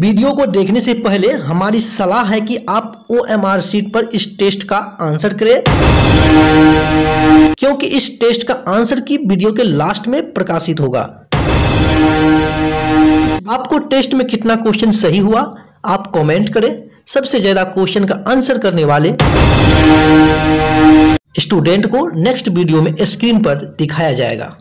video को देखने से पहले हमारी सलाह है कि आप ओ एम आर सीट पर इस टेस्ट का आंसर करें क्योंकि इस टेस्ट का आंसर की वीडियो के लास्ट में प्रकाशित होगा आपको टेस्ट में कितना क्वेश्चन सही हुआ आप कमेंट करें सबसे ज्यादा क्वेश्चन का आंसर करने वाले स्टूडेंट को नेक्स्ट वीडियो में स्क्रीन पर दिखाया जाएगा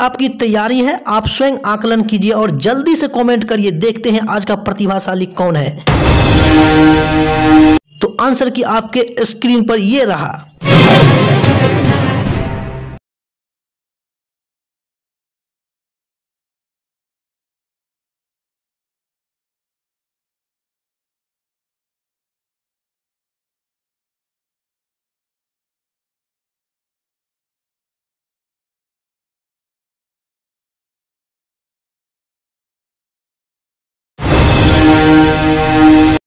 आपकी तैयारी है आप स्वयं आकलन कीजिए और जल्दी से कमेंट करिए देखते हैं आज का प्रतिभाशाली कौन है तो आंसर की आपके स्क्रीन पर यह रहा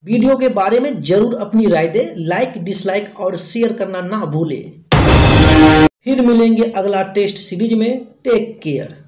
वीडियो के बारे में जरूर अपनी राय दे लाइक डिसलाइक और शेयर करना ना भूले फिर मिलेंगे अगला टेस्ट सीरीज में टेक केयर